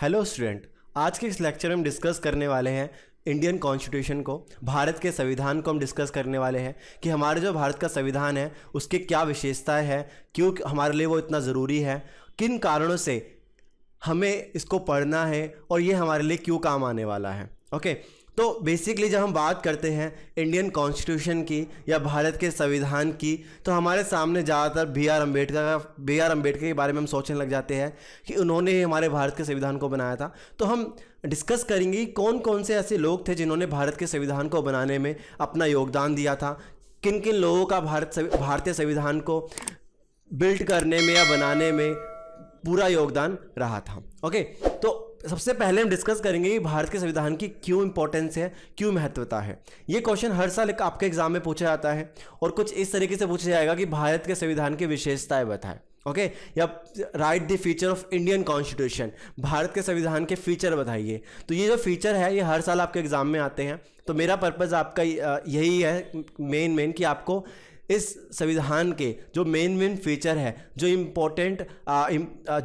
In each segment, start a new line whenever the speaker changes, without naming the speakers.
Hello student आज के इस लेक्चर में हम डिस्कस करने वाले हैं इंडियन कॉन्स्टिट्यूशन को भारत के संविधान को हम डिस्कस करने वाले हैं कि हमारे जो भारत का संविधान है उसकी क्या विशेषताएं हैं क्यों हमारे लिए वो इतना ज़रूरी है किन कारणों से हमें इसको पढ़ना है और ये हमारे लिए क्यों काम आने वाला है ओके okay, तो बेसिकली जब हम बात करते हैं इंडियन कॉन्स्टिट्यूशन की या भारत के संविधान की तो हमारे सामने ज़्यादातर बी आर अम्बेडकर का बी आर अम्बेडकर के बारे में हम सोचने लग जाते हैं कि उन्होंने ही हमारे भारत के संविधान को बनाया था तो हम डिस्कस करेंगे कौन कौन से ऐसे लोग थे जिन्होंने भारत के संविधान को बनाने में अपना योगदान दिया था किन किन लोगों का भारत भारतीय संविधान को बिल्ड करने में या बनाने में पूरा योगदान रहा था ओके तो सबसे पहले हम डिस्कस करेंगे कि भारत के संविधान की क्यों इंपॉर्टेंस है क्यों महत्वता है ये क्वेश्चन हर साल एक आपके एग्जाम में पूछा जाता है और कुछ इस तरीके से पूछा जाएगा कि भारत के संविधान की विशेषताएं बताएं ओके या right the feature of Indian constitution Bharat के संविधान के फीचर बताइए तो ये जो फीचर है ये हर साल आपके एग्जाम में आते हैं तो मेरा पर्पज़ आपका यही है मेन मेन कि आपको इस संविधान के जो मेन मेन फीचर है जो इम्पोर्टेंट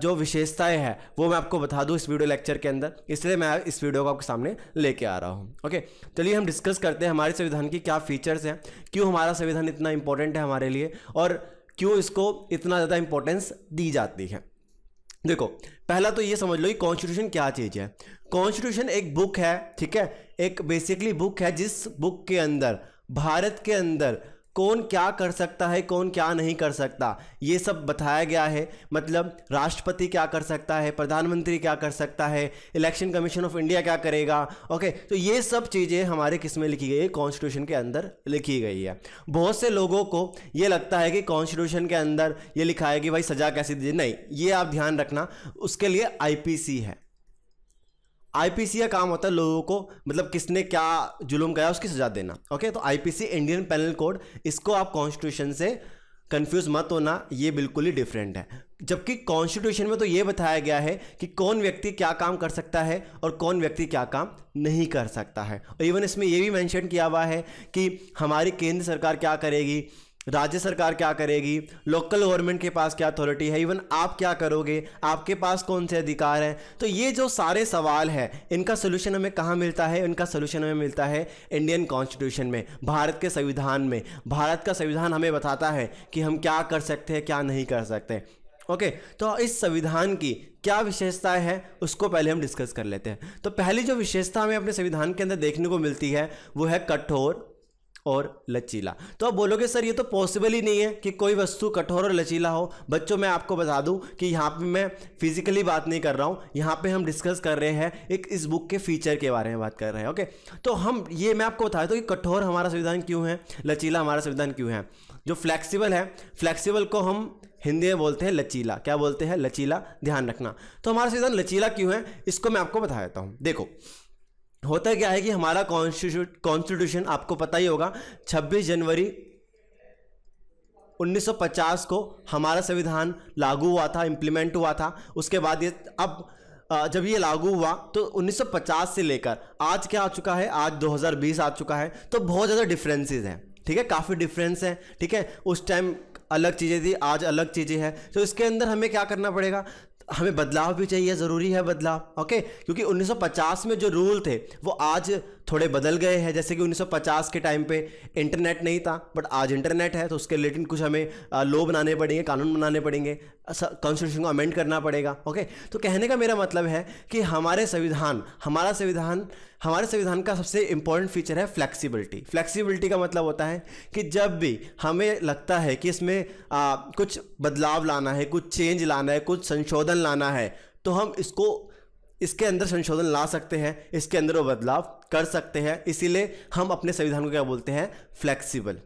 जो विशेषताएं हैं वो मैं आपको बता दूँ इस वीडियो लेक्चर के अंदर इसलिए मैं इस वीडियो को आपके सामने लेके आ रहा हूँ ओके चलिए हम डिस्कस करते हैं हमारे संविधान की क्या फीचर्स हैं क्यों हमारा संविधान इतना इम्पोर्टेंट है हमारे लिए और क्यों इसको इतना ज़्यादा इंपॉर्टेंस दी जाती है देखो पहला तो ये समझ लो कि कॉन्स्टिट्यूशन क्या चीज़ है कॉन्स्टिट्यूशन एक बुक है ठीक है एक बेसिकली बुक है जिस बुक के अंदर भारत के अंदर कौन क्या कर सकता है कौन क्या नहीं कर सकता ये सब बताया गया है मतलब राष्ट्रपति क्या कर सकता है प्रधानमंत्री क्या कर सकता है इलेक्शन कमीशन ऑफ इंडिया क्या करेगा ओके तो ये सब चीज़ें हमारे किस में लिखी गई है कॉन्स्टिट्यूशन के अंदर लिखी गई है बहुत से लोगों को ये लगता है कि कॉन्स्टिट्यूशन के अंदर ये लिखा है कि भाई सज़ा कैसे दीजिए नहीं ये आप ध्यान रखना उसके लिए आई है आईपीसी का काम होता है लोगों को मतलब किसने क्या जुलूम किया उसकी सजा देना ओके तो आईपीसी इंडियन पेनल कोड इसको आप कॉन्स्टिट्यूशन से कंफ्यूज मत होना ये बिल्कुल ही डिफरेंट है जबकि कॉन्स्टिट्यूशन में तो ये बताया गया है कि कौन व्यक्ति क्या काम कर सकता है और कौन व्यक्ति क्या काम नहीं कर सकता है और इवन इसमें यह भी मेंशन किया हुआ है कि हमारी केंद्र सरकार क्या करेगी राज्य सरकार क्या करेगी लोकल गवर्नमेंट के पास क्या अथॉरिटी है इवन आप क्या करोगे आपके पास कौन से अधिकार हैं तो ये जो सारे सवाल हैं इनका सोल्यूशन हमें कहाँ मिलता है इनका सोल्यूशन हमें मिलता है इंडियन कॉन्स्टिट्यूशन में भारत के संविधान में भारत का संविधान हमें बताता है कि हम क्या कर सकते हैं क्या नहीं कर सकते ओके okay, तो इस संविधान की क्या विशेषताएं हैं उसको पहले हम डिस्कस कर लेते हैं तो पहली जो विशेषता हमें अपने संविधान के अंदर देखने को मिलती है वो है कठोर और लचीला तो आप बोलोगे सर ये तो पॉसिबल ही नहीं है कि कोई वस्तु कठोर और लचीला हो बच्चों मैं आपको बता दूं कि यहाँ पे मैं फिजिकली बात नहीं कर रहा हूँ यहाँ पे हम डिस्कस कर रहे हैं एक इस बुक के फीचर के बारे में बात कर रहे हैं ओके तो हम ये मैं आपको बता देता हूँ कि कठोर हमारा संविधान क्यों है लचीला हमारा संविधान क्यों है जो फ्लैक्सीबल है फ्लैक्सीबल को हम हिंदी में बोलते हैं लचीला क्या बोलते हैं लचीला ध्यान रखना तो हमारा संविधान लचीला क्यों है इसको मैं आपको बता देता हूँ देखो होता क्या है कि हमारा कॉन्स्टिट्यूशन आपको पता ही होगा 26 जनवरी 1950 को हमारा संविधान लागू हुआ था इम्प्लीमेंट हुआ था उसके बाद ये अब जब ये लागू हुआ तो 1950 से लेकर आज क्या आ चुका है आज 2020 आ चुका है तो बहुत ज़्यादा डिफरेंसेस हैं ठीक है काफ़ी डिफरेंस है ठीक है उस टाइम अलग चीज़ें थी आज अलग चीज़ें हैं तो इसके अंदर हमें क्या करना पड़ेगा हमें बदलाव भी चाहिए ज़रूरी है बदलाव ओके क्योंकि 1950 में जो रूल थे वो आज थोड़े बदल गए हैं जैसे कि 1950 के टाइम पे इंटरनेट नहीं था बट आज इंटरनेट है तो उसके रिलेटेड कुछ हमें लॉ बनाने पड़ेंगे कानून बनाने पड़ेंगे कॉन्स्टिट्यूशन को अमेंड करना पड़ेगा ओके तो कहने का मेरा मतलब है कि हमारे संविधान हमारा संविधान हमारे संविधान का सबसे इंपॉर्टेंट फीचर है फ्लेक्सिबिलिटी फ्लेक्सिबिलिटी का मतलब होता है कि जब भी हमें लगता है कि इसमें आ, कुछ बदलाव लाना है कुछ चेंज लाना है कुछ संशोधन लाना है तो हम इसको इसके अंदर संशोधन ला सकते हैं इसके अंदर वो बदलाव कर सकते हैं इसीलिए हम अपने संविधान को क्या बोलते हैं फ्लेक्सिबल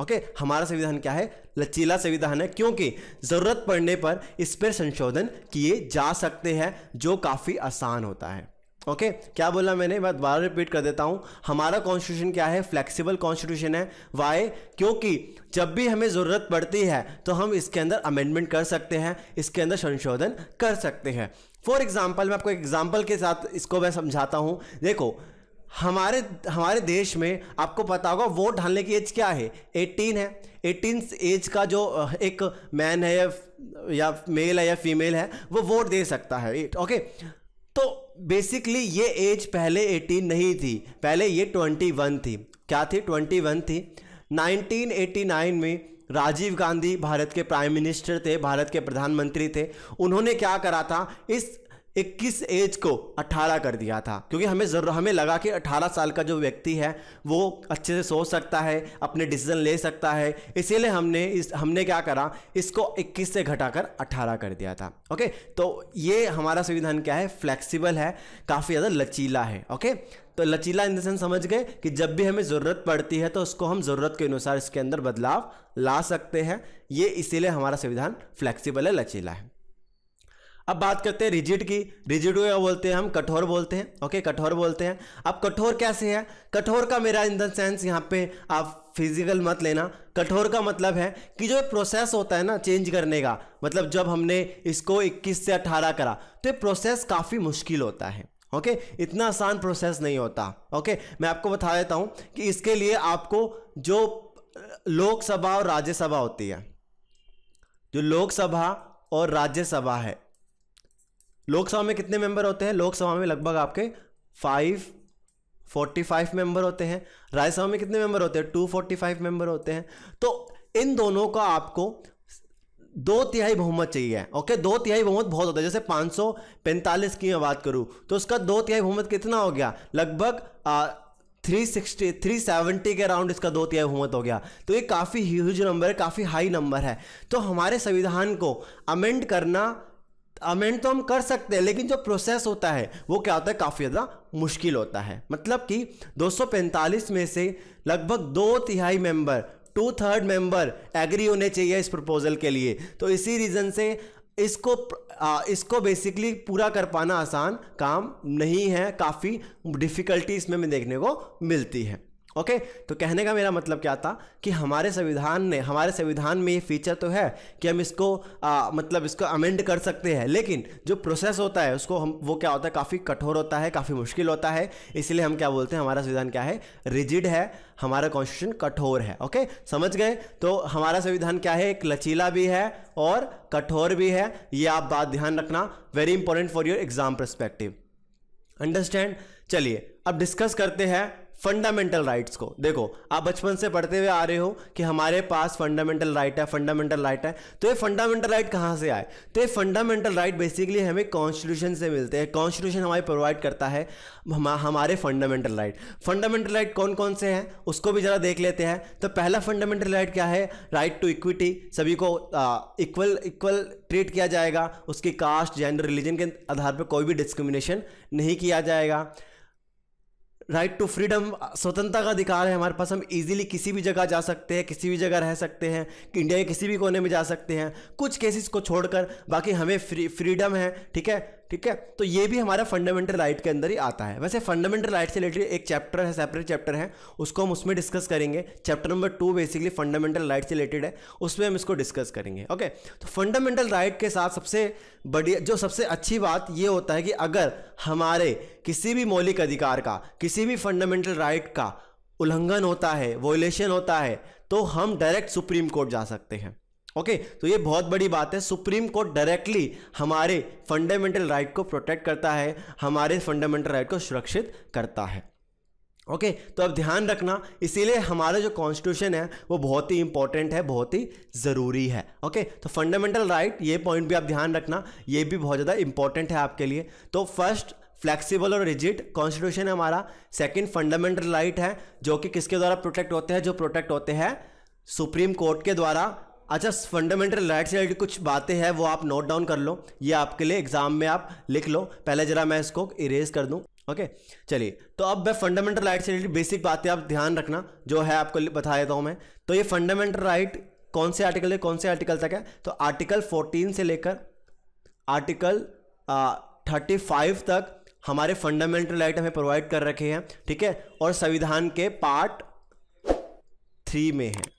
ओके हमारा संविधान क्या है लचीला संविधान है क्योंकि ज़रूरत पड़ने पर इस पर संशोधन किए जा सकते हैं जो काफ़ी आसान होता है ओके okay, क्या बोला मैंने मैं दोबारा रिपीट कर देता हूँ हमारा कॉन्स्टिट्यूशन क्या है फ्लेक्सिबल कॉन्स्टिट्यूशन है वाई क्योंकि जब भी हमें ज़रूरत पड़ती है तो हम इसके अंदर अमेंडमेंट कर सकते हैं इसके अंदर संशोधन कर सकते हैं फॉर एग्जाम्पल मैं आपको एग्जाम्पल के साथ इसको मैं समझाता हूँ देखो हमारे हमारे देश में आपको पता होगा वोट डालने की एज क्या है 18 है 18 एज का जो एक मैन है या मेल है या फीमेल है वो वोट दे सकता है ओके तो बेसिकली ये एज पहले 18 नहीं थी पहले ये 21 थी क्या थी 21 थी 1989 में राजीव गांधी भारत के प्राइम मिनिस्टर थे भारत के प्रधानमंत्री थे उन्होंने क्या करा था इस 21 एज को 18 कर दिया था क्योंकि हमें जरूर हमें लगा कि 18 साल का जो व्यक्ति है वो अच्छे से सोच सकता है अपने डिसीजन ले सकता है इसीलिए हमने इस हमने क्या करा इसको 21 से घटाकर 18 कर दिया था ओके तो ये हमारा संविधान क्या है फ्लेक्सिबल है काफ़ी ज़्यादा लचीला है ओके तो लचीला इन द सेंस समझ गए कि जब भी हमें ज़रूरत पड़ती है तो उसको हम ज़रूरत के अनुसार इसके अंदर बदलाव ला सकते हैं ये इसीलिए हमारा संविधान फ्लेक्सिबल है लचीला है अब बात करते हैं रिजिड की रिजिड को क्या बोलते हैं हम कठोर बोलते हैं ओके कठोर बोलते हैं अब कठोर कैसे है कठोर का मेरा इन द सेंस यहाँ पे आप फिजिकल मत लेना कठोर का मतलब है कि जो प्रोसेस होता है ना चेंज करने का मतलब जब हमने इसको 21 से 18 करा तो ये प्रोसेस काफ़ी मुश्किल होता है ओके okay? इतना आसान प्रोसेस नहीं होता ओके okay? मैं आपको बता देता हूं कि इसके लिए आपको जो लोकसभा और राज्यसभा होती है जो लोकसभा और राज्यसभा है लोकसभा में कितने मेंबर होते हैं लोकसभा में लगभग आपके फाइव फोर्टी फाइव मेंबर होते हैं राज्यसभा में कितने मेंबर होते हैं टू फोर्टी फाइव मेंबर होते हैं तो इन दोनों का आपको दो तिहाई बहुमत चाहिए ओके दो तिहाई बहुमत बहुत होता है जैसे पाँच की मैं बात करूँ तो उसका दो तिहाई बहुमत कितना हो गया लगभग थ्री सिक्सटी थ्री सेवेंटी के अराउंड इसका दो तिहाई बहुमत हो गया तो ये काफ़ी ह्यूज नंबर है काफ़ी हाई नंबर है तो हमारे संविधान को अमेंड करना अमेंड तो हम कर सकते हैं लेकिन जो प्रोसेस होता है वो क्या होता है काफ़ी ज़्यादा मुश्किल होता है मतलब कि 245 में से लगभग दो तिहाई member two third member agree होने चाहिए इस प्रपोजल के लिए तो इसी रीज़न से इसको आ, इसको बेसिकली पूरा कर पाना आसान काम नहीं है काफ़ी डिफ़िकल्टी इसमें में देखने को मिलती है ओके okay, तो कहने का मेरा मतलब क्या था कि हमारे संविधान ने हमारे संविधान में ये फीचर तो है कि हम इसको आ, मतलब इसको अमेंड कर सकते हैं लेकिन जो प्रोसेस होता है उसको हम वो क्या होता है काफ़ी कठोर होता है काफ़ी मुश्किल होता है इसलिए हम क्या बोलते हैं हमारा संविधान क्या है रिजिड है हमारा कॉन्स्टिट्यूशन कठोर है ओके समझ गए तो हमारा संविधान क्या है एक लचीला भी है और कठोर भी है ये आप बात ध्यान रखना very important for your exam perspective understand चलिए अब डिस्कस करते हैं फंडामेंटल राइट्स को देखो आप बचपन से पढ़ते हुए आ रहे हो कि हमारे पास फंडामेंटल राइट है फंडामेंटल राइट है तो ये फंडामेंटल राइट कहाँ से आए तो ये फंडामेंटल राइट बेसिकली हमें कॉन्स्टिट्यूशन से मिलते हैं कॉन्स्टिट्यूशन हमारे प्रोवाइड करता है हमारे फंडामेंटल राइट फंडामेंटल राइट कौन कौन से हैं उसको भी ज़रा देख लेते हैं तो पहला फंडामेंटल राइट क्या है राइट टू इक्विटी सभी को इक्वल इक्वल ट्रीट किया जाएगा उसकी कास्ट जेंडर रिलीजन के आधार पर कोई भी डिस्क्रिमिनेशन नहीं किया जाएगा राइट टू फ्रीडम स्वतंत्रता का अधिकार है हमारे पास हम इजीली किसी भी जगह जा सकते हैं किसी भी जगह रह सकते हैं कि इंडिया के किसी भी कोने में जा सकते हैं कुछ केसेस को छोड़कर बाकी हमें फ्री फ्रीडम है ठीक है ठीक है तो ये भी हमारा फंडामेंटल राइट के अंदर ही आता है वैसे फंडामेंटल राइट से रिलेटेड एक चैप्टर है सेपरेट चैप्टर है उसको हम उसमें डिस्कस करेंगे chapter number two basically fundamental right से रिलेटेड है उसमें हम इसको डिस्कस करेंगे ओके तो फंडामेंटल राइट के साथ सबसे बढ़िया जो सबसे अच्छी बात यह होता है कि अगर हमारे किसी भी मौलिक अधिकार का किसी भी फंडामेंटल राइट का उल्लंघन होता है वोलेशन होता है तो हम डायरेक्ट सुप्रीम कोर्ट जा सकते हैं ओके okay, तो ये बहुत बड़ी बात है सुप्रीम कोर्ट डायरेक्टली हमारे फंडामेंटल राइट को प्रोटेक्ट करता है हमारे फंडामेंटल राइट को सुरक्षित करता है ओके okay, तो अब ध्यान रखना इसीलिए हमारा जो कॉन्स्टिट्यूशन है वो बहुत ही इंपॉर्टेंट है बहुत ही ज़रूरी है ओके okay, तो फंडामेंटल राइट ये पॉइंट भी आप ध्यान रखना ये भी बहुत ज़्यादा इंपॉर्टेंट है आपके लिए तो फर्स्ट फ्लेक्सिबल और रिजिड कॉन्स्टिट्यूशन है हमारा सेकेंड फंडामेंटल राइट है जो कि किसके द्वारा प्रोटेक्ट होते हैं जो प्रोटेक्ट होते हैं सुप्रीम कोर्ट के द्वारा अच्छा फंडामेंटल राइट साइड की कुछ बातें हैं वो आप नोट डाउन कर लो ये आपके लिए एग्जाम में आप लिख लो पहले जरा मैं इसको इरेज कर दूँ ओके चलिए तो अब मैं फंडामेंटल राइट साइड की बेसिक बातें आप ध्यान रखना जो है आपको बता देता हूँ मैं तो ये फंडामेंटल राइट कौन से आर्टिकल है कौन से आर्टिकल तक है तो आर्टिकल फोर्टीन से लेकर आर्टिकल थर्टी फाइव तक हमारे फंडामेंटल राइट हमें प्रोवाइड कर रखे हैं ठीक है और संविधान के पार्ट थ्री में है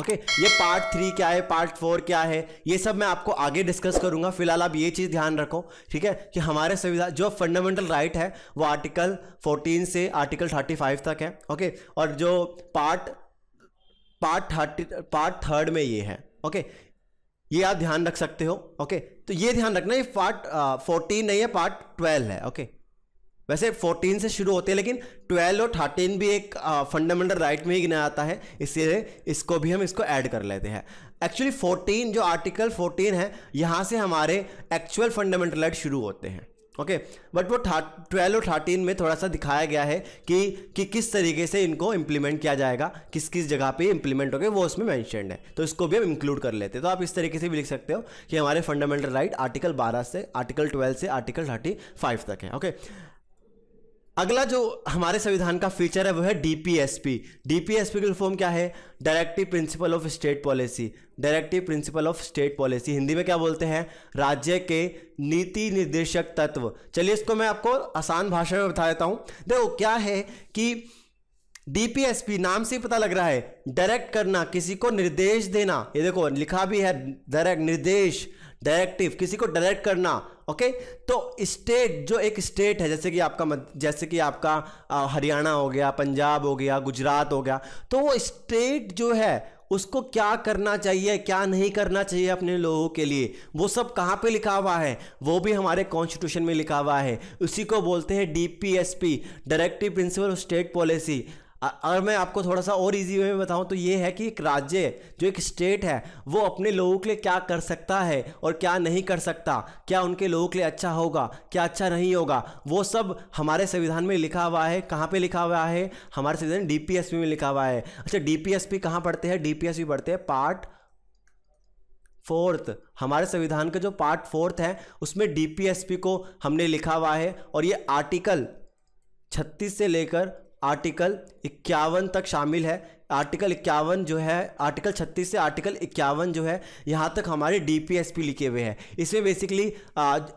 ओके okay, ये पार्ट थ्री क्या है पार्ट फोर क्या है ये सब मैं आपको आगे डिस्कस करूंगा फिलहाल आप ये चीज़ ध्यान रखो ठीक है कि हमारे संविधान जो फंडामेंटल राइट है वो आर्टिकल 14 से आर्टिकल 35 तक है ओके okay, और जो part part thirty part third में ये है ओके okay, ये आप ध्यान रख सकते हो ओके तो ये ध्यान रखना ये पार्ट फोर्टीन uh, नहीं है पार्ट ट्वेल्व है ओके वैसे 14 से शुरू होते हैं लेकिन 12 और 13 भी एक फंडामेंटल राइट में ही गिना आता है इसलिए इसको भी हम इसको ऐड कर लेते हैं एक्चुअली 14 जो आर्टिकल 14 है यहाँ से हमारे एक्चुअल फंडामेंटल राइट शुरू होते हैं ओके okay, बट वो ट्वेल्व और थर्टीन में थोड़ा सा दिखाया गया है कि कि किस तरीके से इनको इम्प्लीमेंट किया जाएगा किस किस जगह पे इम्प्लीमेंट हो गए वो उसमें मैंशनड है तो इसको भी हम इंक्लूड कर लेते हैं तो आप इस तरीके से भी लिख सकते हो कि हमारे फंडामेंटल राइट आर्टिकल बारह से आर्टिकल ट्वेल्व से आर्टिकल थर्टी फाइव तक है ओके okay? अगला जो हमारे संविधान का फीचर है वो है डीपीएसपी डीपीएसपी की फॉर्म क्या है directive principle of state policy directive principle of state policy Hindi में क्या बोलते हैं राज्य के नीति निर्देशक तत्व चलिए इसको मैं आपको आसान भाषा में बता देता हूं देखो क्या है कि डीपीएसपी नाम से ही पता लग रहा है डायरेक्ट करना किसी को निर्देश देना ये देखो लिखा भी है डायरेक्ट निर्देश डायरेक्टिव किसी को डायरेक्ट करना ओके तो स्टेट जो एक स्टेट है जैसे कि आपका जैसे कि आपका हरियाणा हो गया पंजाब हो गया गुजरात हो गया तो वो स्टेट जो है उसको क्या करना चाहिए क्या नहीं करना चाहिए अपने लोगों के लिए वो सब कहाँ पे लिखा हुआ है वो भी हमारे कॉन्स्टिट्यूशन में लिखा हुआ है उसी को बोलते हैं DPSP directive principle of state policy अगर मैं आपको थोड़ा सा और इजी वे में बताऊं तो ये है कि एक राज्य जो एक स्टेट है वो अपने लोगों के लिए क्या कर सकता है और क्या नहीं कर सकता क्या उनके लोगों के लिए अच्छा होगा क्या अच्छा नहीं होगा वो सब हमारे संविधान में लिखा हुआ है कहाँ पे लिखा हुआ है हमारे संविधान डीपीएसपी में लिखा हुआ है अच्छा डीपीएसपी कहाँ पढ़ते हैं डीपीएसपी पढ़ते हैं पार्ट फोर्थ हमारे संविधान का जो पार्ट फोर्थ है उसमें डीपीएसपी को हमने लिखा हुआ है और ये आर्टिकल छत्तीस से लेकर आर्टिकल इक्यावन तक शामिल है आर्टिकल इक्यावन जो है आर्टिकल 36 से आर्टिकल इक्यावन जो है यहाँ तक हमारे डीपीएसपी लिखे हुए हैं इसमें बेसिकली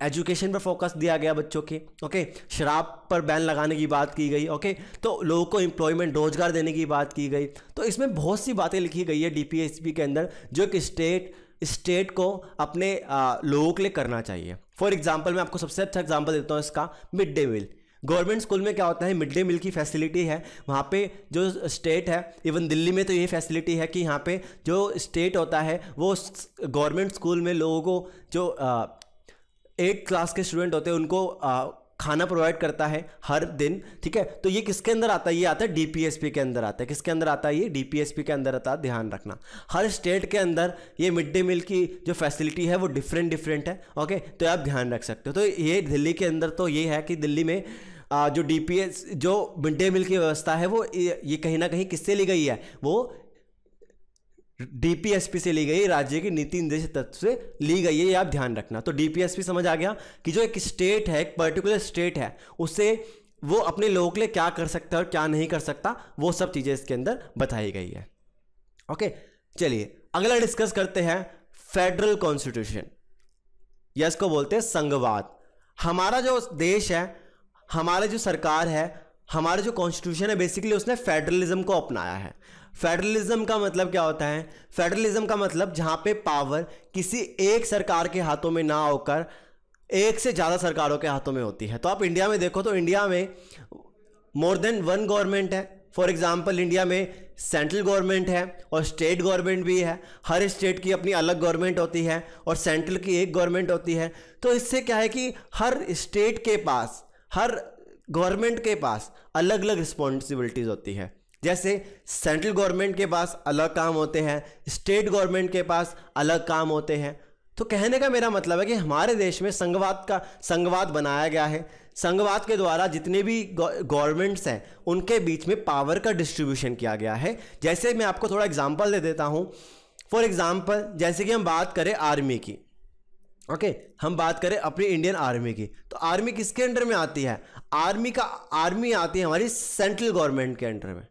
एजुकेशन पर फोकस दिया गया बच्चों के ओके शराब पर बैन लगाने की बात की गई ओके तो लोगों को एम्प्लॉयमेंट रोजगार देने की बात की गई तो इसमें बहुत सी बातें लिखी गई है डी के अंदर जो कि स्टेट स्टेट को अपने आ, लोगों के लिए करना चाहिए फॉर एग्जाम्पल मैं आपको सबसे अच्छा एग्जाम्पल देता हूँ इसका mid day meal government school में क्या होता है मिड डे मील की फैसिलिटी है वहाँ पे जो स्टेट है इवन दिल्ली में तो ये फैसिलिटी है कि यहाँ पे जो स्टेट होता है वो गवर्नमेंट स्कूल में लोगों को जो एट क्लास के स्टूडेंट होते हैं उनको आ, खाना प्रोवाइड करता है हर दिन ठीक है तो ये किसके अंदर आता है ये आता है डीपीएसपी के अंदर आता है किसके अंदर आता है ये डीपीएसपी के अंदर आता है ध्यान रखना हर स्टेट के अंदर ये मिड डे मील की जो फैसिलिटी है वो डिफरेंट डिफरेंट है ओके तो आप ध्यान रख सकते हो तो ये दिल्ली के अंदर तो ये है कि दिल्ली में जो डी जो मिड डे मील की व्यवस्था है वो ये कहीं ना कहीं किससे ली गई है वो डीपीएसपी से ली गई राज्य की नीति निर्देश तत्व से ली गई है ये आप ध्यान रखना तो डीपीएसपी समझ आ गया कि जो एक स्टेट है एक पर्टिकुलर स्टेट है उससे वो अपने लोगों के लिए क्या कर सकता है और क्या नहीं कर सकता वो सब चीज़ें इसके अंदर बताई गई है ओके चलिए अगला डिस्कस करते हैं फेडरल कॉन्स्टिट्यूशन या इसको बोलते हैं संघवाद हमारा जो देश है हमारा जो सरकार है हमारा जो कॉन्स्टिट्यूशन है बेसिकली उसने फेडरलिज्म को अपनाया है फेडरलिज्म का मतलब क्या होता है फेडरलिज्म का मतलब जहाँ पे पावर किसी एक सरकार के हाथों में ना होकर एक से ज़्यादा सरकारों के हाथों में होती है तो आप इंडिया में देखो तो इंडिया में मोर देन वन गवर्नमेंट है फॉर एग्जाम्पल इंडिया में सेंट्रल गवर्नमेंट है और स्टेट गवर्नमेंट भी है हर स्टेट की अपनी अलग गवर्नमेंट होती है और सेंट्रल की एक गवर्नमेंट होती है तो इससे क्या है कि हर स्टेट के पास हर गवर्नमेंट के पास अलग अलग रिस्पॉन्सिबिलिटीज़ होती है जैसे सेंट्रल गवर्नमेंट के पास अलग काम होते हैं स्टेट गवर्नमेंट के पास अलग काम होते हैं तो कहने का मेरा मतलब है कि हमारे देश में संघवाद का संघवाद बनाया गया है संघवाद के द्वारा जितने भी गवर्नमेंट्स हैं उनके बीच में पावर का डिस्ट्रीब्यूशन किया गया है जैसे मैं आपको थोड़ा एग्जाम्पल दे देता हूँ फॉर एग्जाम्पल जैसे कि हम बात करें आर्मी की ओके okay, हम बात करें अपनी इंडियन आर्मी की तो आर्मी किसके अंडर में आती है आर्मी का आर्मी आती है हमारी सेंट्रल गवर्नमेंट के अंडर में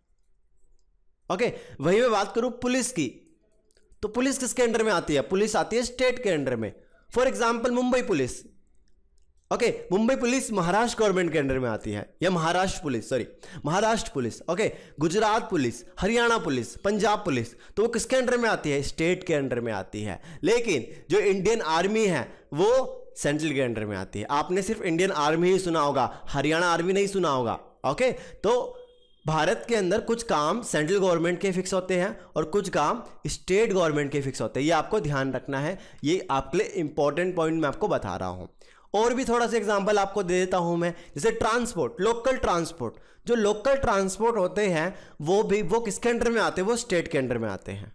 ओके वही मैं बात करूं पुलिस की तो पुलिस किसके अंडर में आती है पुलिस आती है स्टेट के अंडर में for example Mumbai police okay okay, Mumbai police Maharashtra government के अंडर में आती है या Maharashtra police sorry Maharashtra police okay okay, Gujarat police Haryana police Punjab police तो वो किसके अंडर में आती है स्टेट के अंडर में आती है लेकिन जो इंडियन आर्मी है वो सेंट्रल के अंडर में आती है आपने सिर्फ इंडियन आर्मी ही सुना होगा हरियाणा आर्मी नहीं सुना होगा ओके okay? तो भारत के अंदर कुछ काम सेंट्रल गवर्नमेंट के फिक्स होते हैं और कुछ काम स्टेट गवर्नमेंट के फिक्स होते हैं ये आपको ध्यान रखना है ये आपके लिए इंपॉर्टेंट पॉइंट मैं आपको बता रहा हूँ और भी थोड़ा सा एग्जाम्पल आपको दे देता हूँ मैं जैसे ट्रांसपोर्ट लोकल ट्रांसपोर्ट जो लोकल ट्रांसपोर्ट होते हैं वो भी वो किसके अंडर में आते हैं वो स्टेट के अंडर में आते हैं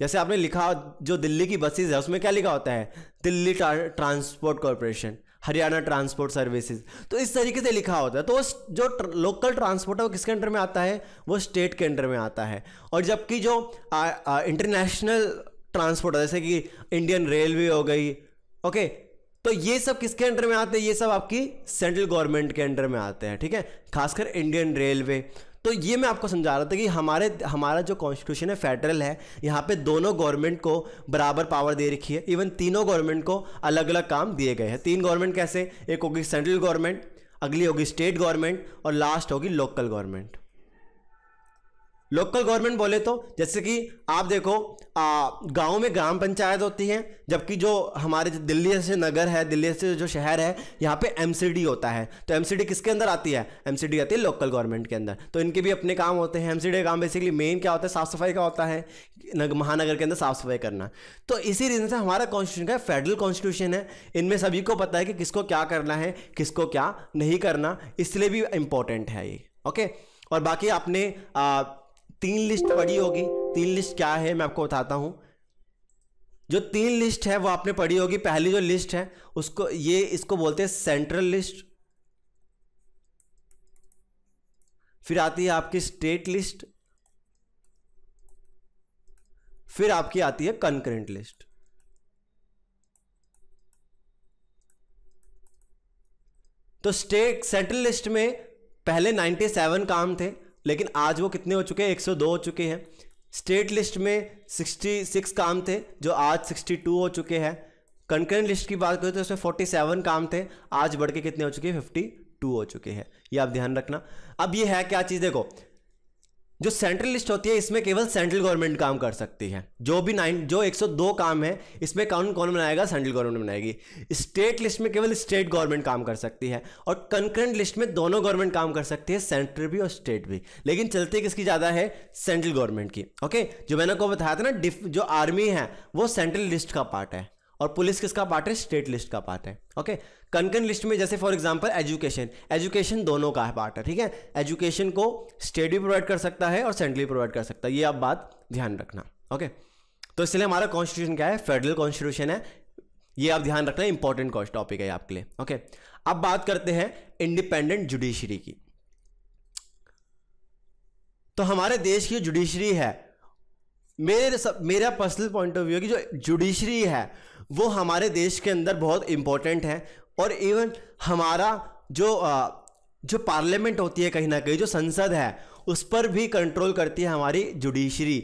जैसे आपने लिखा जो दिल्ली की बसेज है उसमें क्या लिखा होता है Delhi transport corporation Haryana transport services तो इस तरीके से लिखा होता है तो जो ट्र, लोकल ट्रांसपोर्ट है वो किसके अंडर में आता है वो स्टेट के अंडर में आता है और जबकि जो इंटरनेशनल ट्रांसपोर्ट जैसे कि इंडियन रेलवे हो गई ओके तो ये सब किसके अंडर में आते हैं ये सब आपकी सेंट्रल गवर्नमेंट के अंडर में आते हैं ठीक है खासकर इंडियन रेलवे तो ये मैं आपको समझा रहा था कि हमारे हमारा जो कॉन्स्टिट्यूशन है फेडरल है यहाँ पे दोनों गवर्नमेंट को बराबर पावर दे रखी है इवन तीनों गवर्नमेंट को अलग अलग काम दिए गए हैं तीन गवर्नमेंट कैसे एक होगी सेंट्रल गवर्नमेंट अगली होगी स्टेट गवर्नमेंट और लास्ट होगी लोकल गवर्नमेंट लोकल गवर्नमेंट बोले तो जैसे कि आप देखो गांव में ग्राम पंचायत होती है जबकि जो हमारे दिल्ली से नगर है दिल्ली से जो शहर है यहाँ पे एमसीडी होता है तो एमसीडी किसके अंदर आती है एमसीडी आती है लोकल गवर्नमेंट के अंदर तो इनके भी अपने काम होते हैं एमसीडी काम बेसिकली मेन क्या होता है साफ़ सफाई का होता है महानगर के अंदर साफ़ सफाई करना तो इसी रीज़न से हमारा कॉन्स्टिट्यूशन का फेडरल कॉन्स्टिट्यूशन है इनमें सभी को पता है कि किसको क्या करना है किसको क्या नहीं करना इसलिए भी इम्पोर्टेंट है ये ओके और बाकी आपने तीन लिस्ट पढ़ी होगी तीन लिस्ट क्या है मैं आपको बताता हूँ जो तीन लिस्ट है वो आपने पढ़ी होगी पहली जो लिस्ट है उसको ये इसको बोलते हैं सेंट्रल लिस्ट फिर आती है आपकी स्टेट लिस्ट फिर आपकी आती है कंकरेंट लिस्ट तो स्टेट सेंट्रल लिस्ट में पहले 97 काम थे लेकिन आज वो कितने हो चुके हैं 102 हो चुके हैं स्टेट लिस्ट में 66 काम थे जो आज 62 हो चुके हैं कंकरेंट लिस्ट की बात करें तो उसमें 47 काम थे आज बढ़ के कितने हो चुके हैं 52 हो चुके हैं ये आप ध्यान रखना अब ये है क्या चीज़ देखो जो सेंट्रल लिस्ट होती है इसमें केवल सेंट्रल गवर्नमेंट काम कर सकती है जो भी नाइन जो 102 काम है इसमें कानून कौन बनाएगा सेंट्रल गवर्नमेंट बनाएगी स्टेट लिस्ट में केवल स्टेट गवर्नमेंट काम कर सकती है और कंकरेंट लिस्ट में दोनों गवर्नमेंट काम कर सकती है सेंट्रल भी और स्टेट भी लेकिन चलती किसकी ज़्यादा है सेंट्रल गवर्नमेंट की ओके जो मैंने आपको बताया था ना जो आर्मी है वो सेंट्रल लिस्ट का पार्ट है और पुलिस किसका पार्ट है स्टेट लिस्ट का पार्ट है ओके कनकन लिस्ट में जैसे फॉर एग्जांपल एजुकेशन एजुकेशन दोनों का है पार्ट है ठीक है एजुकेशन को स्टेट भी प्रोवाइड कर सकता है और सेंट्रल भी प्रोवाइड कर सकता है ये आप बात ध्यान रखना ओके तो इसलिए हमारा कॉन्स्टिट्यूशन क्या है फेडरल कॉन्स्टिट्यूशन है ये आप ध्यान रखना इंपॉर्टेंट टॉपिक है आपके लिए ओके अब बात करते हैं इंडिपेंडेंट जुडिशरी की तो हमारे देश की जुडिशरी है मेरे मेरा पर्सनल पॉइंट ऑफ व्यू कि जो जुडिशरी है वो हमारे देश के अंदर बहुत इम्पोर्टेंट है और इवन हमारा जो जो पार्लियामेंट होती है कहीं ना कहीं जो संसद है उस पर भी कंट्रोल करती है हमारी जुडिशरी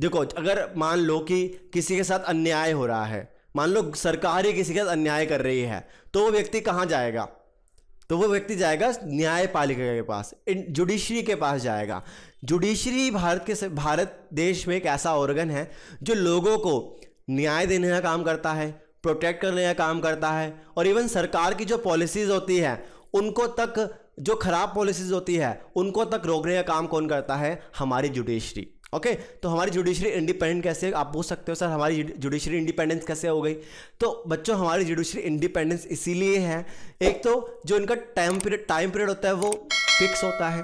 देखो अगर मान लो कि किसी के साथ अन्याय हो रहा है मान लो सरकार ही किसी के साथ अन्याय कर रही है तो वो व्यक्ति कहाँ जाएगा तो वो व्यक्ति जाएगा न्यायपालिका के पास जुडिशरी के पास जाएगा जुडिशरी भारत के भारत देश में एक ऐसा ऑर्गन है जो लोगों को न्याय देने का काम करता है प्रोटेक्ट करने का काम करता है और इवन सरकार की जो पॉलिसीज़ होती हैं उनको तक जो खराब पॉलिसीज़ होती है उनको तक रोकने का काम कौन करता है हमारी जुडिशरी ओके okay, तो हमारी जुडिशरी इंडिपेंडेंट कैसे आप पूछ सकते हो सर हमारी जुडिशरी इंडिपेंडेंस कैसे हो गई तो बच्चों हमारी जुडिशरी इंडिपेंडेंस इसीलिए है एक तो जो इनका टाइम पीरियड टाइम पीरियड होता है वो फिक्स होता है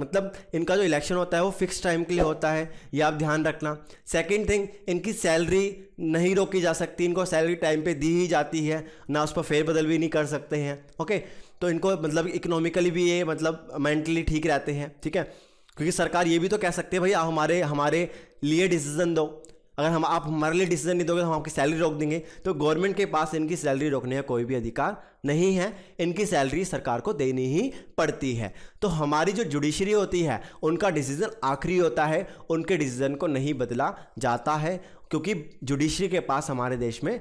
मतलब इनका जो इलेक्शन होता है वो फिक्स टाइम के लिए होता है ये आप ध्यान रखना सेकंड थिंग इनकी सैलरी नहीं रोकी जा सकती इनको सैलरी टाइम पे दी ही जाती है ना उस पर फेरबदल भी नहीं कर सकते हैं ओके तो इनको मतलब इकोनॉमिकली भी ये मतलब मेंटली ठीक रहते हैं ठीक है क्योंकि सरकार ये भी तो कह सकती है भाई हमारे हमारे लिए डिसीजन दो अगर हम आप हमारे लिए डिसीजन नहीं दोगे तो हम आपकी सैलरी रोक देंगे तो गवर्नमेंट के पास इनकी सैलरी रोकने का कोई भी अधिकार नहीं है इनकी सैलरी सरकार को देनी ही पड़ती है तो हमारी जो जुडिशरी होती है उनका डिसीजन आखिरी होता है उनके डिसीजन को नहीं बदला जाता है क्योंकि जुडिशरी के पास हमारे देश में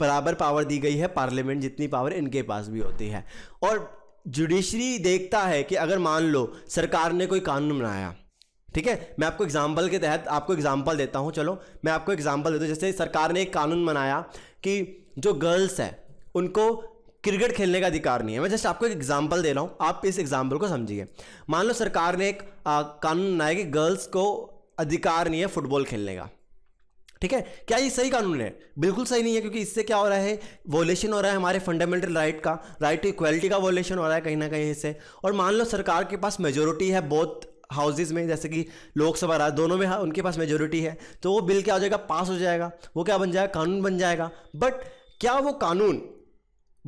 बराबर पावर दी गई है पार्लियामेंट जितनी पावर इनके पास भी होती है और जुडिशरी देखता है कि अगर मान लो सरकार ने कोई कानून बनाया ठीक है मैं आपको एग्जाम्पल के तहत आपको एग्जाम्पल देता हूँ चलो मैं आपको एग्जाम्पल देता हूँ जैसे सरकार ने एक कानून बनाया कि जो गर्ल्स है उनको क्रिकेट खेलने का अधिकार नहीं है मैं जस्ट आपको एक एग्जाम्पल दे रहा हूँ आप इस एग्जाम्पल को समझिए मान लो सरकार ने एक आ, कानून बनाया कि गर्ल्स को अधिकार नहीं है फुटबॉल खेलने का ठीक है क्या ये सही कानून है बिल्कुल सही नहीं है क्योंकि इससे क्या हो रहा है वोलेशन हो रहा है हमारे फंडामेंटल राइट का राइट टू इक्वलिटी का वोलेशन हो रहा है कहीं ना कहीं इससे और मान लो सरकार के पास मेजोरिटी है बहुत हाउसेज में जैसे कि लोकसभा राज्य दोनों में हाँ, उनके पास मेजोरिटी है तो वो बिल क्या हो जाएगा पास हो जाएगा वो क्या बन जाएगा कानून बन जाएगा बट क्या वो कानून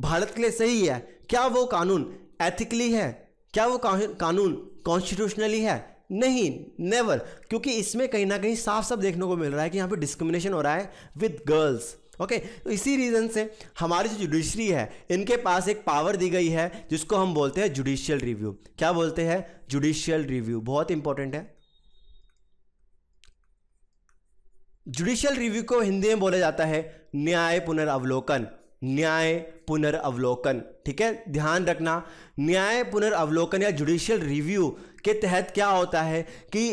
भारत के लिए सही है क्या वो कानून एथिकली है क्या वो कानून कॉन्स्टिट्यूशनली है नहीं नेवर क्योंकि इसमें कहीं ना कहीं साफ साफ देखने को मिल रहा है कि यहाँ पे डिस्क्रिमिनेशन हो रहा है विद गर्ल्स ओके तो इसी रीज़न से हमारी जो जुडिशरी है इनके पास एक पावर दी गई है जिसको हम बोलते हैं जुडिशियल रिव्यू क्या बोलते हैं जुडिशियल रिव्यू बहुत इंपॉर्टेंट है जुडिशियल रिव्यू को हिंदी में बोला जाता है न्याय पुनर्वलोकन न्याय पुनर्वलोकन ठीक है ध्यान रखना न्याय पुनर्वलोकन या जुडिशियल रिव्यू के तहत क्या होता है कि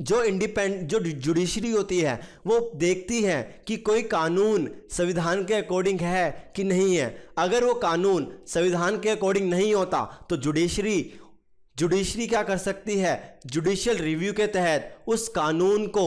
जो इंडिपेंड जो जुडिशरी होती है वो देखती है कि कोई कानून संविधान के अकॉर्डिंग है कि नहीं है अगर वो कानून संविधान के अकॉर्डिंग नहीं होता तो जुडिशरी जुडिशरी क्या कर सकती है जुडिशियल रिव्यू के तहत उस कानून को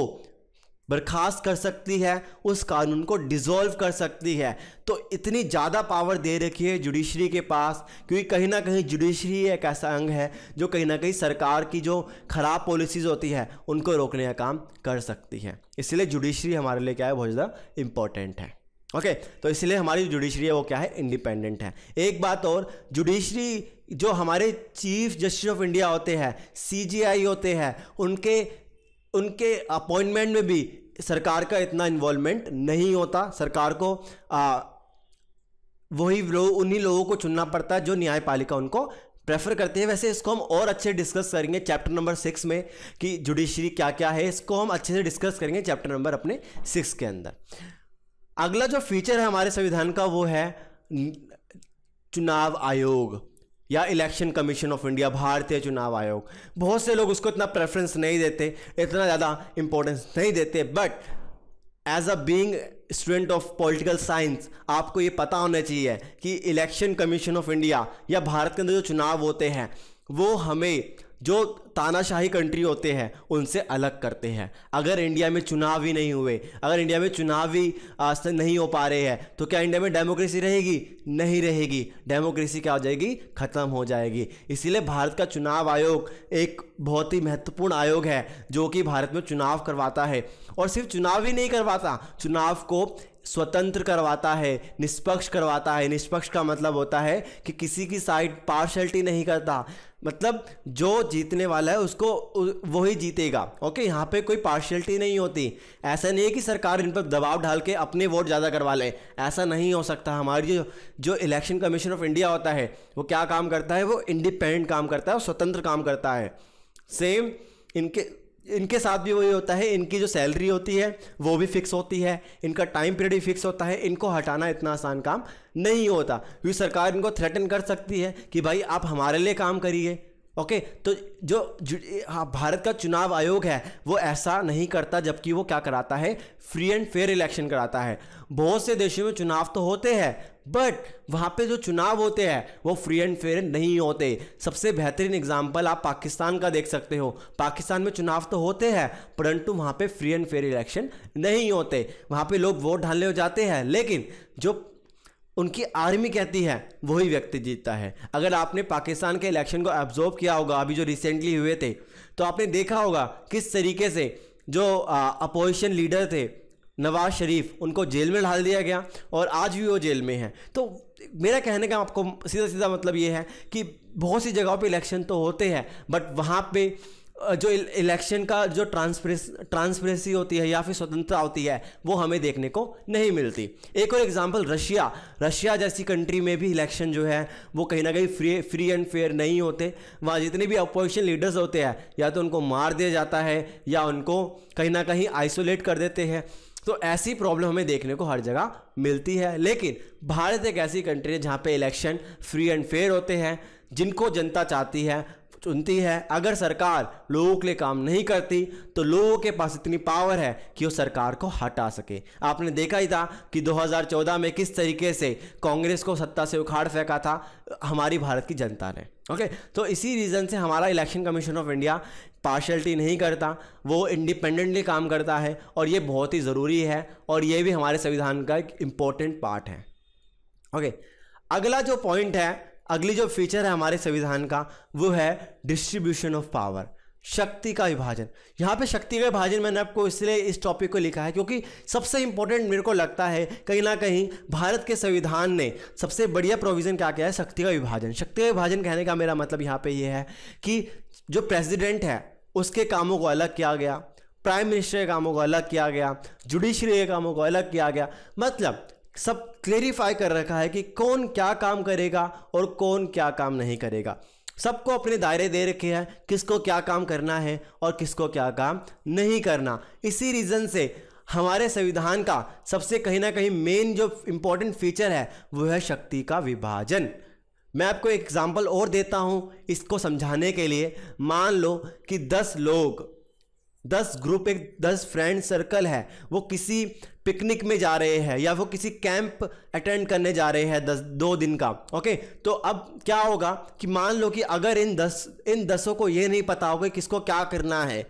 बर्खास्त कर सकती है उस कानून को डिज़ोल्व कर सकती है तो इतनी ज़्यादा पावर दे रखी है जुडिशरी के पास क्योंकि कहीं ना कहीं जुडिशरी एक ऐसा अंग है जो कहीं ना कहीं सरकार की जो ख़राब पॉलिसीज़ होती है उनको रोकने का काम कर सकती है इसलिए जुडिशरी हमारे लिए क्या है बहुत ज़्यादा इम्पॉर्टेंट है ओके okay, तो इसलिए हमारी जुडिशरी है वो क्या है इंडिपेंडेंट है एक बात और जुडिशरी जो हमारे चीफ जस्टिस ऑफ इंडिया होते हैं सीजीआई होते हैं उनके उनके अपॉइंटमेंट में भी सरकार का इतना इन्वॉल्वमेंट नहीं होता सरकार को आ, वही लोग उन्हीं लोगों को चुनना पड़ता है जो न्यायपालिका उनको प्रेफर करते हैं वैसे इसको हम और अच्छे डिस्कस करेंगे चैप्टर नंबर सिक्स में कि जुडिशरी क्या क्या है इसको हम अच्छे से डिस्कस करेंगे चैप्टर नंबर अपने सिक्स के अंदर अगला जो फीचर है हमारे संविधान का वो है चुनाव आयोग या इलेक्शन कमीशन ऑफ इंडिया भारतीय चुनाव आयोग बहुत से लोग उसको इतना प्रेफरेंस नहीं देते इतना ज़्यादा इम्पोर्टेंस नहीं देते but as a being student of political science आपको ये पता होना चाहिए कि इलेक्शन कमीशन ऑफ इंडिया या भारत के अंदर जो चुनाव होते हैं वो हमें जो तानाशाही कंट्री होते हैं उनसे अलग करते हैं अगर इंडिया में चुनाव ही नहीं हुए अगर इंडिया में चुनाव ही नहीं हो पा रहे हैं तो क्या इंडिया में डेमोक्रेसी रहेगी नहीं रहेगी डेमोक्रेसी क्या हो जाएगी ख़त्म हो जाएगी इसीलिए भारत का चुनाव आयोग एक बहुत ही महत्वपूर्ण आयोग है जो कि भारत में चुनाव करवाता है और सिर्फ चुनाव ही नहीं करवाता चुनाव को स्वतंत्र करवाता है निष्पक्ष करवाता है निष्पक्ष का मतलब होता है कि किसी की साइड पार्शलिटी नहीं करता मतलब जो जीतने वाला है उसको वो ही जीतेगा ओके यहाँ पे कोई पार्शलिटी नहीं होती ऐसा नहीं है कि सरकार इन पर दबाव डाल के अपने वोट ज़्यादा करवा ले ऐसा नहीं हो सकता हमारी जो जो इलेक्शन कमीशन ऑफ इंडिया होता है वो क्या काम करता है वो इंडिपेंडेंट काम करता है और स्वतंत्र काम करता है सेम इनके इनके साथ भी वही होता है इनकी जो सैलरी होती है वो भी फिक्स होती है इनका टाइम पीरियड भी फिक्स होता है इनको हटाना इतना आसान काम नहीं होता क्योंकि तो सरकार इनको थ्रेटन कर सकती है कि भाई आप हमारे लिए काम करिए ओके तो जो, हाँ, भारत का चुनाव आयोग है वो ऐसा नहीं करता जबकि वो क्या कराता है फ्री एंड फेयर इलेक्शन कराता है बहुत से देशों में चुनाव तो होते हैं बट वहाँ पे जो चुनाव होते हैं वो फ्री एंड फेयर नहीं होते सबसे बेहतरीन एग्जाम्पल आप पाकिस्तान का देख सकते हो पाकिस्तान में चुनाव तो होते हैं परंतु वहाँ पे फ्री एंड फेयर इलेक्शन नहीं होते वहाँ पे लोग वोट डालने जाते हैं लेकिन जो उनकी आर्मी कहती है वही व्यक्ति जीतता है अगर आपने पाकिस्तान के इलेक्शन को एब्जॉर्व किया होगा अभी जो रिसेंटली हुए थे तो आपने देखा होगा किस तरीके से जो अपोजिशन लीडर थे नवाज शरीफ उनको जेल में डाल दिया गया और आज भी वो जेल में है तो मेरा कहने का आपको सीधा सीधा मतलब ये है कि बहुत सी जगहों पे इलेक्शन तो होते हैं बट वहाँ पे जो इलेक्शन का जो ट्रांसप्रेस ट्रांसप्रेसी होती है या फिर स्वतंत्रता होती है वो हमें देखने को नहीं मिलती एक और एग्जांपल रशिया रशिया जैसी कंट्री में भी इलेक्शन जो है वो कहीं ना कहीं फ्री फ्री एंड फेयर नहीं होते वहाँ जितने भी अपोजिशन लीडर्स होते हैं या तो उनको मार दिया जाता है या उनको कहीं ना कहीं आइसोलेट कर देते हैं तो ऐसी प्रॉब्लम हमें देखने को हर जगह मिलती है लेकिन भारत एक ऐसी कंट्री है जहाँ पे इलेक्शन फ्री एंड फेयर होते हैं जिनको जनता चाहती है चुनती है अगर सरकार लोगों के लिए काम नहीं करती तो लोगों के पास इतनी पावर है कि वो सरकार को हटा सके आपने देखा ही था कि 2014 में किस तरीके से कांग्रेस को सत्ता से उखाड़ फेंका था हमारी भारत की जनता ने ओके तो इसी रीज़न से हमारा election commission of India partiality नहीं करता वो इंडिपेंडेंटली काम करता है और ये बहुत ही ज़रूरी है और ये भी हमारे संविधान का एक इम्पॉर्टेंट पार्ट है ओके अगला जो पॉइंट है अगली जो फीचर है हमारे संविधान का वो है डिस्ट्रीब्यूशन ऑफ पावर शक्ति का विभाजन यहाँ पे शक्ति का विभाजन मैंने आपको इसलिए इस टॉपिक को लिखा है क्योंकि सबसे इंपॉर्टेंट मेरे को लगता है कहीं ना कहीं भारत के संविधान ने सबसे बढ़िया प्रोविज़न क्या किया है शक्ति का विभाजन शक्ति का विभाजन कहने का मेरा मतलब यहाँ पे ये यह है कि जो प्रेसिडेंट है उसके कामों को अलग किया गया प्राइम मिनिस्टर के कामों को अलग किया गया जुडिशरी के कामों को अलग किया गया मतलब सब क्लेरिफाई कर रखा है कि कौन क्या काम करेगा और कौन क्या काम नहीं करेगा सबको अपने दायरे दे रखे हैं किसको क्या काम करना है और किसको क्या काम नहीं करना इसी रीज़न से हमारे संविधान का सबसे कहीं ना कहीं मेन जो इम्पोर्टेंट फीचर है वो है शक्ति का विभाजन मैं आपको एग्जाम्पल और देता हूँ इसको समझाने के लिए मान लो कि दस लोग दस ग्रुप एक दस फ्रेंड सर्कल है वो किसी पिकनिक में जा रहे हैं या वो किसी कैंप अटेंड करने जा रहे हैं दस दो दिन का ओके तो अब क्या होगा कि मान लो कि अगर इन दस इन दसों को ये नहीं पता होगा किसको क्या करना है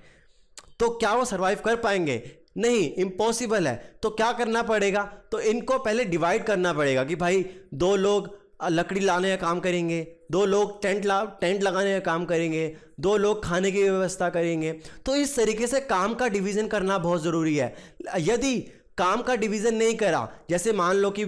तो क्या वो सर्वाइव कर पाएंगे नहीं इम्पॉसिबल है तो क्या करना पड़ेगा तो इनको पहले डिवाइड करना पड़ेगा कि भाई दो लोग लकड़ी लाने का काम करेंगे दो लोग टेंट ला टेंट लगाने का काम करेंगे दो लोग खाने की व्यवस्था करेंगे तो इस तरीके से काम का डिवीज़न करना बहुत ज़रूरी है यदि काम का डिवीज़न नहीं करा जैसे मान लो कि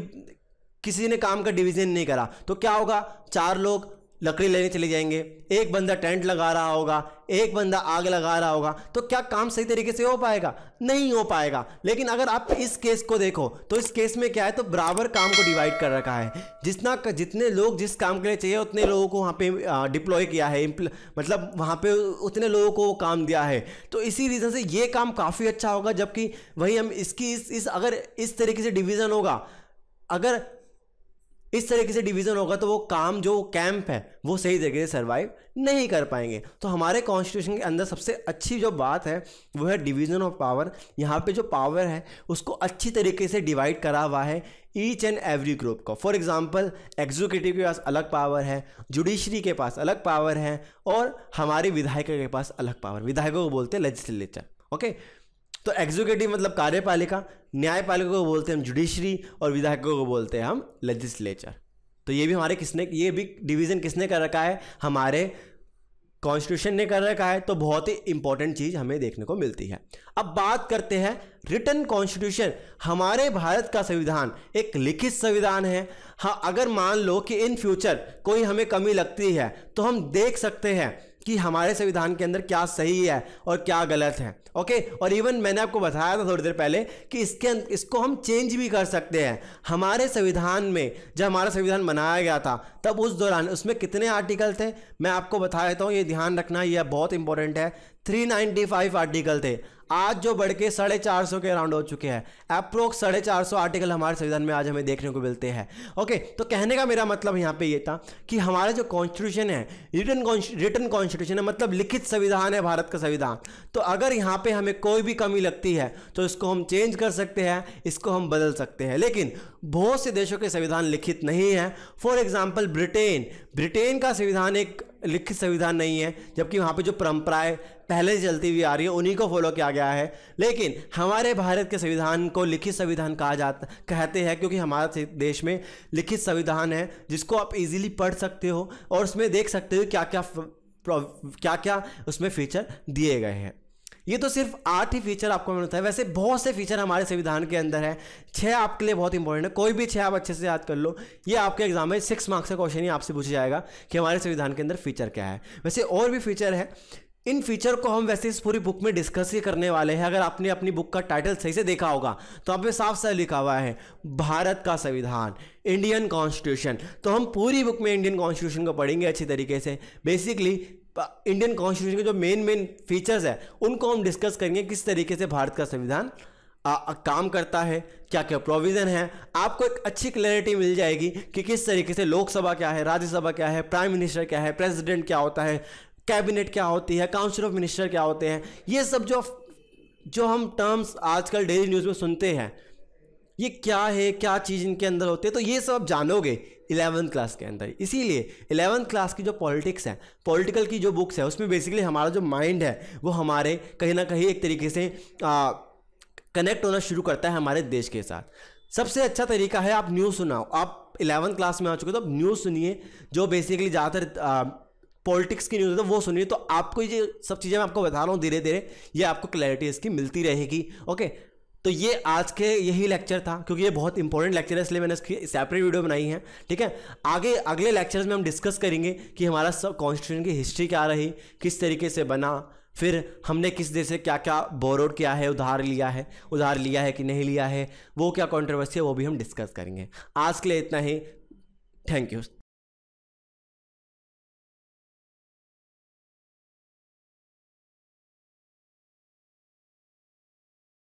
किसी ने काम का डिवीज़न नहीं करा तो क्या होगा चार लोग लकड़ी लेने चले जाएंगे एक बंदा टेंट लगा रहा होगा एक बंदा आग लगा रहा होगा तो क्या काम सही तरीके से हो पाएगा नहीं हो पाएगा लेकिन अगर आप इस केस को देखो तो इस केस में क्या है तो बराबर काम को डिवाइड कर रखा है जितना जितने लोग जिस काम के लिए चाहिए उतने लोगों को वहाँ पे डिप्लॉय किया है मतलब वहाँ पे उतने लोगों को काम दिया है तो इसी रीज़न से ये काम काफ़ी अच्छा होगा जबकि वही हम इसकी इस, इस अगर इस तरीके से डिवीज़न होगा अगर इस तरीके से डिवीज़न होगा तो वो काम जो कैंप है वो सही तरीके से सर्वाइव नहीं कर पाएंगे तो हमारे कॉन्स्टिट्यूशन के अंदर सबसे अच्छी जो बात है वो है डिवीज़न ऑफ पावर यहाँ पे जो पावर है उसको अच्छी तरीके से डिवाइड करा हुआ है ईच एंड एवरी ग्रुप को फॉर एग्जाम्पल एग्जीक्यूटिव के पास अलग पावर है जुडिशरी के पास अलग पावर है और हमारे विधायकों के पास अलग पावर विधायकों को बोलते हैं लेजिस्लेचर ओके तो एग्जीक्यूटिव मतलब कार्यपालिका न्यायपालिका को बोलते हैं हम जुडिशरी और विधायकों को बोलते हैं हम लेजिस्लेचर तो ये भी हमारे किसने ये भी डिवीज़न किसने कर रखा है हमारे कॉन्स्टिट्यूशन ने कर रखा है तो बहुत ही इंपॉर्टेंट चीज़ हमें देखने को मिलती है अब बात करते हैं रिटर्न कॉन्स्टिट्यूशन हमारे भारत का संविधान एक लिखित संविधान है हाँ अगर मान लो कि इन फ्यूचर कोई हमें कमी लगती है तो हम देख सकते हैं कि हमारे संविधान के अंदर क्या सही है और क्या गलत है ओके और इवन मैंने आपको बताया था थोड़ी देर पहले कि इसके इसको हम चेंज भी कर सकते हैं हमारे संविधान में जब हमारा संविधान बनाया गया था तब उस दौरान उसमें कितने आर्टिकल थे मैं आपको बता देता हूँ ये ध्यान रखना यह बहुत इंपॉर्टेंट है 395 आर्टिकल थे आज जो बढ़ के साढ़े चार सौ के अराउंड हो चुके हैं अप्रोक्स साढ़े चार सौ आर्टिकल हमारे संविधान में आज हमें देखने को मिलते हैं ओके तो कहने का मेरा मतलब यहाँ पे ये था कि हमारा जो कॉन्स्टिट्यूशन है रिटर्न रिटर्न कॉन्स्टिट्यूशन है मतलब लिखित संविधान है भारत का संविधान तो अगर यहाँ पे हमें कोई भी कमी लगती है तो इसको हम चेंज कर सकते हैं इसको हम बदल सकते हैं लेकिन बहुत से देशों के संविधान लिखित नहीं है फॉर एग्जाम्पल ब्रिटेन ब्रिटेन का संविधान एक लिखित संविधान नहीं है जबकि वहाँ पे जो परंपराएं पहले से चलती हुई आ रही है उन्हीं को फॉलो किया गया है लेकिन हमारे भारत के संविधान को लिखित संविधान कहा जाता कहते हैं क्योंकि हमारे देश में लिखित संविधान है जिसको आप इजीली पढ़ सकते हो और उसमें देख सकते हो क्या क्या क्या क्या उसमें फीचर दिए गए हैं ये तो सिर्फ आठ ही फीचर आपको मिलता है वैसे बहुत से फीचर हमारे संविधान के अंदर है छः आपके लिए बहुत इंपॉर्टेंट है कोई भी छः आप अच्छे से याद कर लो ये आपके एग्जाम में सिक्स मार्क्स का क्वेश्चन ही आपसे पूछा जाएगा कि हमारे संविधान के अंदर फीचर क्या है वैसे और भी फीचर है इन फीचर को हम वैसे इस पूरी बुक में डिस्कस ही करने वाले हैं अगर आपने अपनी बुक का टाइटल सही से देखा होगा तो आप साफ साफ लिखा हुआ है भारत का संविधान इंडियन कॉन्स्टिट्यूशन तो हम पूरी बुक में इंडियन कॉन्स्टिट्यूशन को पढ़ेंगे अच्छी तरीके से बेसिकली इंडियन कॉन्स्टिट्यूशन के जो मेन मेन फीचर्स है उनको हम डिस्कस करेंगे किस तरीके से भारत का संविधान काम करता है क्या क्या प्रोविज़न है आपको एक अच्छी क्लैरिटी मिल जाएगी कि किस तरीके से लोकसभा क्या है राज्यसभा क्या है प्राइम मिनिस्टर क्या है प्रेसिडेंट क्या होता है कैबिनेट क्या होती है काउंसिल ऑफ मिनिस्टर क्या होते हैं ये सब जो जो हम टर्म्स आजकल डेली न्यूज़ में सुनते हैं ये क्या है क्या चीज़ इनके अंदर होती है तो ये सब आप जानोगे इलेवंथ क्लास के अंदर इसीलिए इलेवंथ क्लास की जो पॉलिटिक्स है पॉलिटिकल की जो बुक्स है उसमें बेसिकली हमारा जो माइंड है वो हमारे कहीं ना कहीं एक तरीके से आ, कनेक्ट होना शुरू करता है हमारे देश के साथ सबसे अच्छा तरीका है आप न्यूज़ सुनाओ आप इलेवंथ क्लास में आ चुके हो तो आप न्यूज़ सुनिए जो बेसिकली ज़्यादातर पॉलिटिक्स की न्यूज़ है वो सुनिए तो आपको ये सब चीज़ें मैं आपको बता रहा हूँ धीरे धीरे ये आपको क्लैरिटी इसकी मिलती रहेगी ओके तो ये आज के यही लेक्चर था क्योंकि ये बहुत इंपॉर्टेंट लेक्चर है इसलिए मैंने इसकी सेपरेट वीडियो बनाई है ठीक है आगे अगले लेक्चर्स में हम डिस्कस करेंगे कि हमारा सब कॉन्स्टिट्यूशन की हिस्ट्री क्या रही किस तरीके से बना फिर हमने किस देश से क्या क्या बोरोड किया है उधार लिया है उधार लिया है कि नहीं लिया है वो क्या कॉन्ट्रोवर्सी है वो भी हम डिस्कस करेंगे आज के लिए इतना ही थैंक यू